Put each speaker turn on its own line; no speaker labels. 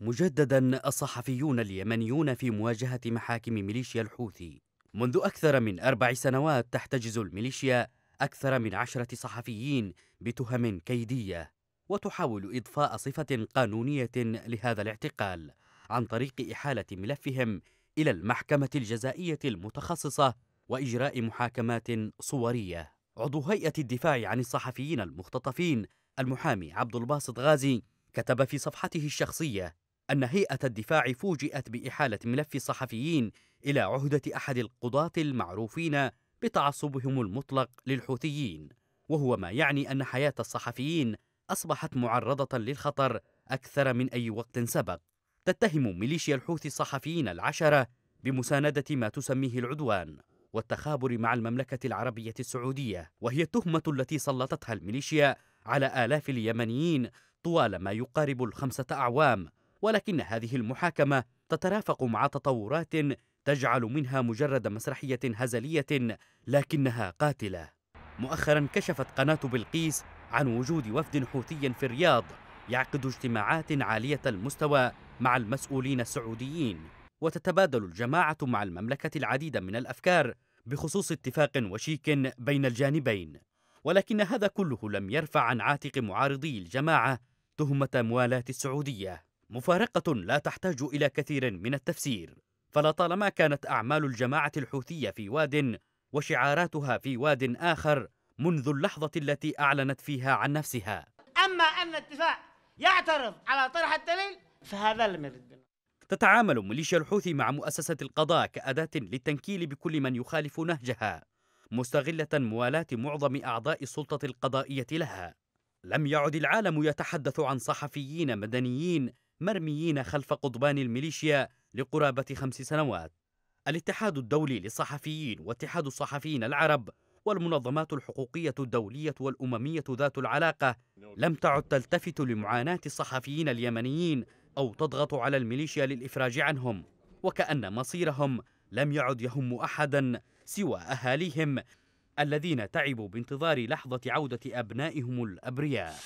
مجددا الصحفيون اليمنيون في مواجهة محاكم ميليشيا الحوثي منذ أكثر من أربع سنوات تحتجز الميليشيا أكثر من عشرة صحفيين بتهم كيدية وتحاول إضفاء صفة قانونية لهذا الاعتقال عن طريق إحالة ملفهم إلى المحكمة الجزائية المتخصصة وإجراء محاكمات صورية عضو هيئة الدفاع عن الصحفيين المختطفين المحامي عبد الباسط غازي كتب في صفحته الشخصية أن هيئة الدفاع فوجئت بإحالة ملف صحفيين إلى عهدة أحد القضاة المعروفين بتعصبهم المطلق للحوثيين وهو ما يعني أن حياة الصحفيين أصبحت معرضة للخطر أكثر من أي وقت سبق تتهم ميليشيا الحوثي الصحفيين العشرة بمساندة ما تسميه العدوان والتخابر مع المملكة العربية السعودية وهي التهمة التي سلطتها الميليشيا على آلاف اليمنيين طوال ما يقارب الخمسة أعوام ولكن هذه المحاكمة تترافق مع تطورات تجعل منها مجرد مسرحية هزلية لكنها قاتلة مؤخرا كشفت قناة بلقيس عن وجود وفد حوثي في الرياض يعقد اجتماعات عالية المستوى مع المسؤولين السعوديين وتتبادل الجماعة مع المملكة العديد من الأفكار بخصوص اتفاق وشيك بين الجانبين ولكن هذا كله لم يرفع عن عاتق معارضي الجماعة تهمة موالاة السعودية مفارقة لا تحتاج إلى كثير من التفسير فلطالما كانت أعمال الجماعة الحوثية في واد وشعاراتها في واد آخر منذ اللحظة التي أعلنت فيها عن نفسها
أما أن الاتفاق يعترض على طرح الدليل فهذا لم يرد
تتعامل ميليشيا الحوثي مع مؤسسة القضاء كأداة للتنكيل بكل من يخالف نهجها مستغلة موالاة معظم أعضاء السلطة القضائية لها لم يعد العالم يتحدث عن صحفيين مدنيين مرميين خلف قضبان الميليشيا لقرابة خمس سنوات الاتحاد الدولي للصحفيين واتحاد الصحفيين العرب والمنظمات الحقوقية الدولية والأممية ذات العلاقة لم تعد تلتفت لمعاناة الصحفيين اليمنيين أو تضغط على الميليشيا للإفراج عنهم وكأن مصيرهم لم يعد يهم أحدا سوى أهاليهم الذين تعبوا بانتظار لحظة عودة أبنائهم الأبرياء